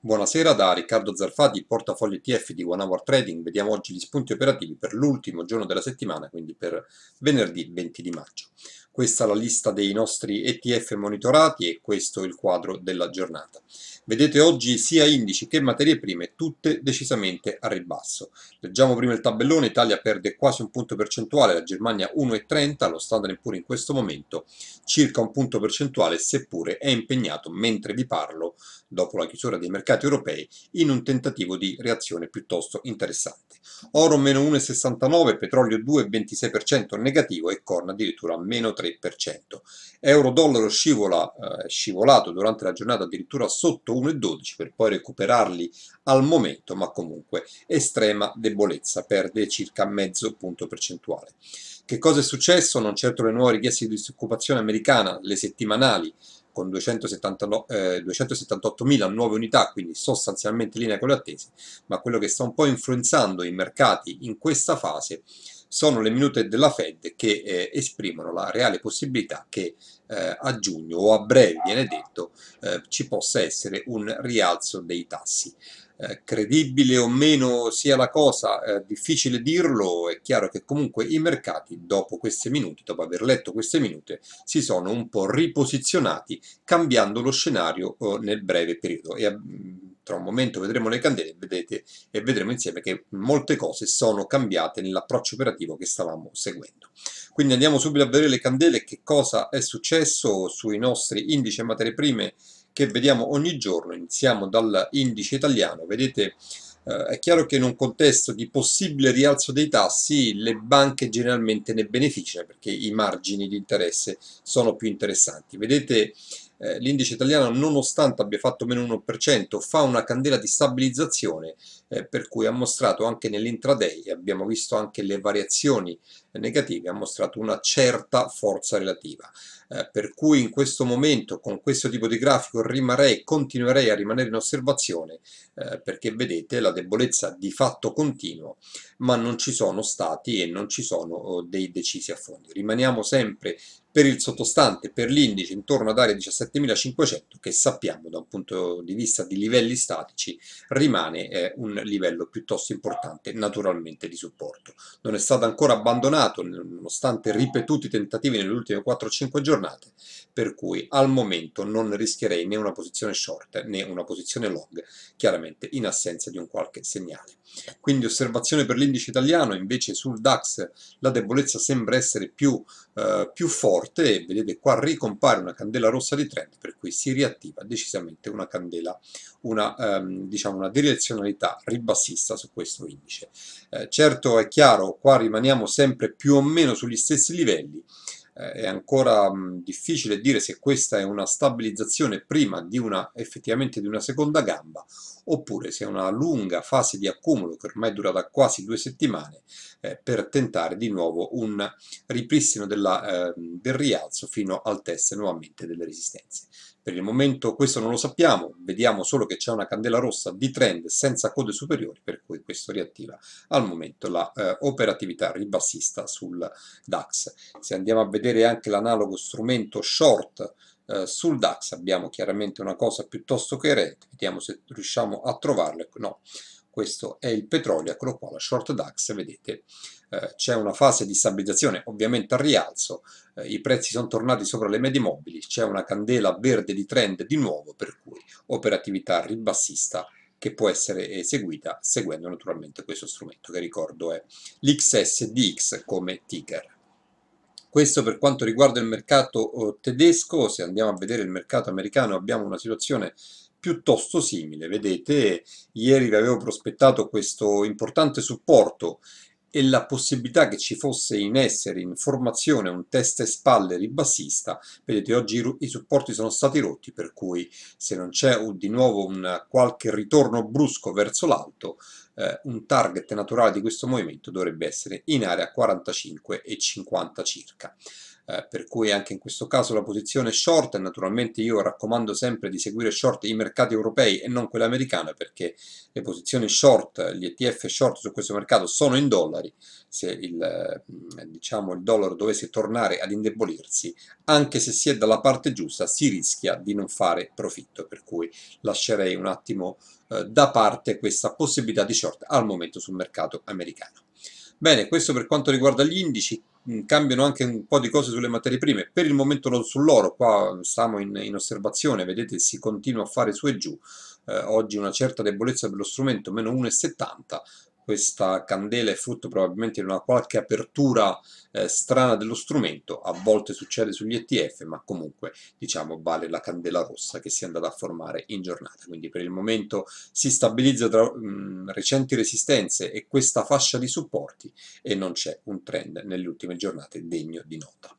Buonasera da Riccardo Zarfà di Portafogli ETF di One Hour Trading. Vediamo oggi gli spunti operativi per l'ultimo giorno della settimana, quindi per venerdì 20 di maggio. Questa è la lista dei nostri ETF monitorati e questo è il quadro della giornata. Vedete oggi sia indici che materie prime tutte decisamente a ribasso. Leggiamo prima il tabellone, Italia perde quasi un punto percentuale, la Germania 1,30, lo Standard Poor's in questo momento circa un punto percentuale, seppure è impegnato mentre vi parlo, dopo la chiusura dei mercati europei, in un tentativo di reazione piuttosto interessante. Oro meno 1,69, petrolio 2,26% negativo e corna addirittura meno 3%. Euro-dollaro scivola, eh, scivolato durante la giornata addirittura sotto 1 e 12 per poi recuperarli al momento, ma comunque estrema debolezza, perde circa mezzo punto percentuale. Che cosa è successo? Non certo le nuove richieste di disoccupazione americana, le settimanali, con 279, eh, 278.000 nuove unità, quindi sostanzialmente in linea con le attese, ma quello che sta un po' influenzando i mercati in questa fase è sono le minute della Fed che eh, esprimono la reale possibilità che eh, a giugno o a breve, viene detto, eh, ci possa essere un rialzo dei tassi. Eh, credibile o meno sia la cosa, eh, difficile dirlo, è chiaro che comunque i mercati dopo queste minute, dopo aver letto queste minute, si sono un po' riposizionati cambiando lo scenario eh, nel breve periodo e, mm, tra un momento vedremo le candele vedete, e vedremo insieme che molte cose sono cambiate nell'approccio operativo che stavamo seguendo. Quindi andiamo subito a vedere le candele, che cosa è successo sui nostri indici e materie prime che vediamo ogni giorno. Iniziamo dall'indice italiano, vedete eh, è chiaro che in un contesto di possibile rialzo dei tassi le banche generalmente ne beneficiano perché i margini di interesse sono più interessanti. Vedete eh, l'indice italiano nonostante abbia fatto meno 1% fa una candela di stabilizzazione eh, per cui ha mostrato anche nell'intraday, abbiamo visto anche le variazioni negative, ha mostrato una certa forza relativa. Eh, per cui in questo momento con questo tipo di grafico rimarrei, continuerei a rimanere in osservazione eh, perché vedete la debolezza di fatto continua, ma non ci sono stati e non ci sono oh, dei decisi a fondo. Rimaniamo sempre per il sottostante, per l'indice, intorno ad area 17.500 che sappiamo da un punto di vista di livelli statici rimane eh, un livello piuttosto importante naturalmente di supporto. Non è stato ancora abbandonato nonostante ripetuti tentativi nelle ultime 4-5 giornate, per cui al momento non rischierei né una posizione short né una posizione long, chiaramente in assenza di un qualche segnale. Quindi osservazione per l'indice italiano, invece sul DAX la debolezza sembra essere più, eh, più forte e vedete qua ricompare una candela rossa di trend, per cui si riattiva decisamente una candela, una, ehm, diciamo una direzionalità ribassista su questo indice. Eh, certo è chiaro, qua rimaniamo sempre più o meno sugli stessi livelli, eh, è ancora mh, difficile dire se questa è una stabilizzazione prima di una, effettivamente di una seconda gamba, oppure se è una lunga fase di accumulo che ormai dura da quasi due settimane, eh, per tentare di nuovo un ripristino della, ehm, del rialzo fino al test nuovamente delle resistenze. Per il momento questo non lo sappiamo, vediamo solo che c'è una candela rossa di trend senza code superiori, per cui questo riattiva al momento la eh, operatività ribassista sul DAX. Se andiamo a vedere anche l'analogo strumento short eh, sul DAX abbiamo chiaramente una cosa piuttosto coerente, vediamo se riusciamo a trovarla, ecco, no, questo è il petrolio, eccolo qua, la short DAX, vedete, eh, c'è una fase di stabilizzazione ovviamente al rialzo, eh, i prezzi sono tornati sopra le medie mobili, c'è una candela verde di trend di nuovo, per cui operatività ribassista che può essere eseguita seguendo naturalmente questo strumento che ricordo è l'XSDX come ticker. Questo per quanto riguarda il mercato eh, tedesco, se andiamo a vedere il mercato americano abbiamo una situazione piuttosto simile. Vedete, ieri vi avevo prospettato questo importante supporto e la possibilità che ci fosse in essere in formazione un testa e spalle ribassista, vedete oggi i, i supporti sono stati rotti, per cui se non c'è di nuovo un qualche ritorno brusco verso l'alto, eh, un target naturale di questo movimento dovrebbe essere in area 45 e 50 circa eh, per cui anche in questo caso la posizione short, naturalmente io raccomando sempre di seguire short i mercati europei e non quello americano perché le posizioni short, gli ETF short su questo mercato sono in dollari, se il, mm, diciamo, il dollaro dovesse tornare ad indebolirsi, anche se si è dalla parte giusta si rischia di non fare profitto, per cui lascerei un attimo eh, da parte questa possibilità di short al momento sul mercato americano. Bene, questo per quanto riguarda gli indici, Mm, cambiano anche un po' di cose sulle materie prime, per il momento non sull'oro, qua stiamo in, in osservazione, vedete si continua a fare su e giù, eh, oggi una certa debolezza per lo strumento, meno 1,70, questa candela è frutto probabilmente di una qualche apertura eh, strana dello strumento, a volte succede sugli ETF, ma comunque diciamo vale la candela rossa che si è andata a formare in giornata, quindi per il momento si stabilizza tra mh, recenti resistenze e questa fascia di supporti e non c'è un trend nelle ultime giornate degno di nota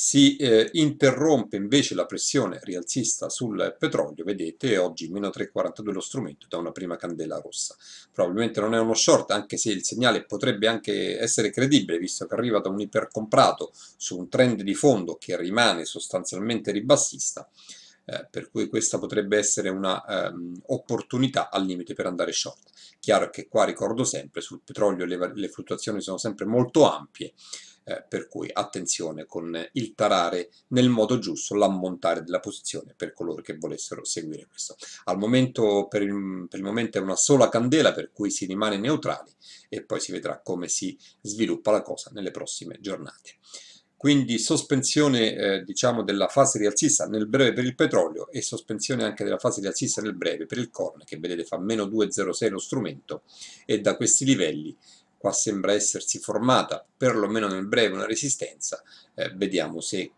si eh, interrompe invece la pressione rialzista sul petrolio, vedete oggi meno 3,42 lo strumento da una prima candela rossa. Probabilmente non è uno short, anche se il segnale potrebbe anche essere credibile, visto che arriva da un ipercomprato su un trend di fondo che rimane sostanzialmente ribassista, eh, per cui questa potrebbe essere un'opportunità ehm, al limite per andare short. Chiaro che qua ricordo sempre, sul petrolio le, le fluttuazioni sono sempre molto ampie, eh, per cui attenzione con il tarare nel modo giusto l'ammontare della posizione per coloro che volessero seguire questo. Al momento, per il, per il momento è una sola candela per cui si rimane neutrali e poi si vedrà come si sviluppa la cosa nelle prossime giornate quindi sospensione eh, diciamo della fase rialzista nel breve per il petrolio e sospensione anche della fase rialzista nel breve per il corn che vedete fa meno 2,06 lo strumento e da questi livelli qua sembra essersi formata perlomeno nel breve una resistenza, eh, vediamo se mm,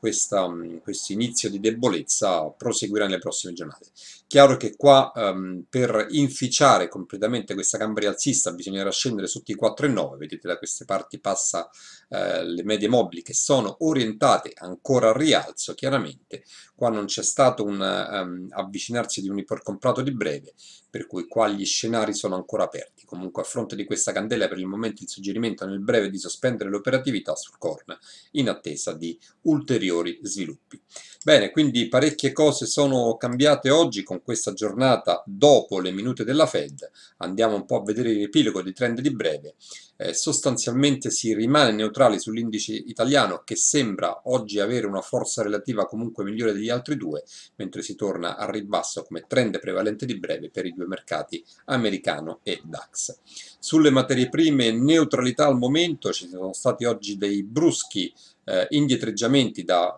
questo inizio di debolezza proseguirà nelle prossime giornate. Chiaro che qua ehm, per inficiare completamente questa gamba rialzista bisognerà scendere sotto i 4,9, vedete da queste parti passa eh, le medie mobili che sono orientate ancora al rialzo, chiaramente qua non c'è stato un ehm, avvicinarsi di un ipercomprato di breve, per cui qua gli scenari sono ancora aperti. Comunque a fronte di questa candela per il momento il suggerimento nel breve di sospendere l'operatività sul CORN in attesa di ulteriori sviluppi. Bene, quindi parecchie cose sono cambiate oggi con questa giornata dopo le minute della Fed. Andiamo un po' a vedere il riepilogo dei trend di breve. Eh, sostanzialmente si rimane neutrali sull'indice italiano che sembra oggi avere una forza relativa comunque migliore degli altri due, mentre si torna a ribasso come trend prevalente di breve per i due mercati americano e DAX. Sulle materie prime neutralità al momento, ci sono stati oggi dei bruschi eh, indietreggiamenti da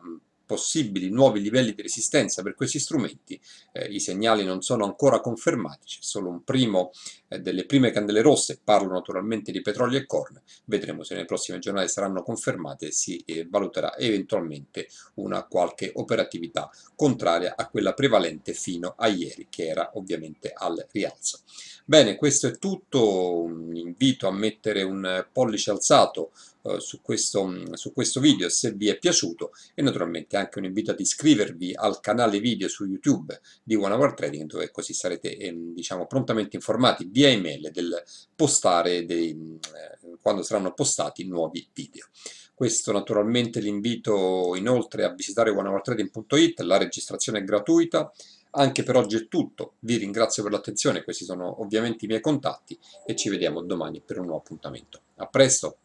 possibili nuovi livelli di resistenza per questi strumenti, eh, i segnali non sono ancora confermati, c'è solo un primo eh, delle prime candele rosse, parlo naturalmente di petrolio e corn, vedremo se nelle prossime giornate saranno confermate e si eh, valuterà eventualmente una qualche operatività contraria a quella prevalente fino a ieri, che era ovviamente al rialzo. Bene, questo è tutto, un invito a mettere un pollice alzato eh, su questo, mm, su questo, video se vi è piaciuto e naturalmente anche un invito ad iscrivervi al canale video su YouTube di One Hour Trading dove così sarete ehm, diciamo prontamente informati via email del postare dei, eh, quando saranno postati nuovi video. Questo naturalmente l'invito inoltre a visitare onehourtrading.it, la registrazione è gratuita, anche per oggi è tutto, vi ringrazio per l'attenzione, questi sono ovviamente i miei contatti e ci vediamo domani per un nuovo appuntamento. A presto!